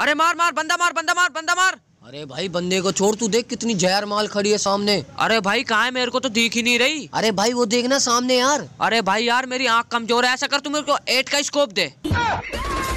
अरे मार मार बंदा मार बंदा मार बंदा मार अरे भाई बंदे को छोड़ तू देख कितनी जहर माल खड़ी है सामने अरे भाई कहा है मेरे को तो दिख ही नहीं रही अरे भाई वो देखना सामने यार अरे भाई यार मेरी आंख कमजोर है ऐसा कर तू मेरे को एट का स्कोप दे